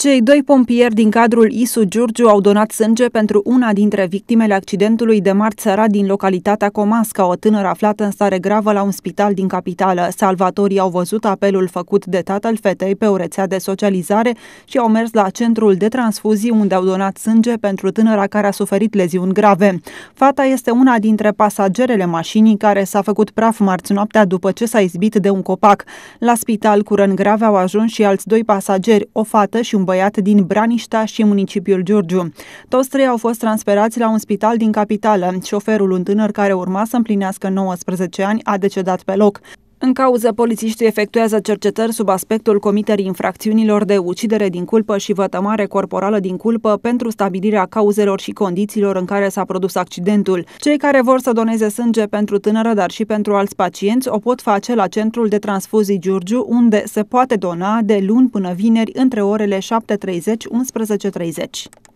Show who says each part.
Speaker 1: Cei doi pompieri din cadrul ISU Giurgiu au donat sânge pentru una dintre victimele accidentului de marți seara din localitatea Comasca, o tânără aflată în stare gravă la un spital din capitală. Salvatorii au văzut apelul făcut de tatăl fetei pe o rețea de socializare și au mers la centrul de transfuzii unde au donat sânge pentru tânăra care a suferit leziuni grave. Fata este una dintre pasagerele mașinii care s-a făcut praf marți noaptea după ce s-a izbit de un copac. La spital cu răni grave au ajuns și alți doi pasageri, o fată și un băiat din Braniștea și municipiul Giurgiu. Toți trei au fost transferați la un spital din capitală. Șoferul, un tânăr care urma să împlinească 19 ani, a decedat pe loc. În cauză, polițiștii efectuează cercetări sub aspectul comiterii infracțiunilor de ucidere din culpă și vătămare corporală din culpă pentru stabilirea cauzelor și condițiilor în care s-a produs accidentul. Cei care vor să doneze sânge pentru tânără, dar și pentru alți pacienți, o pot face la Centrul de Transfuzii Giurgiu, unde se poate dona de luni până vineri între orele 7.30-11.30.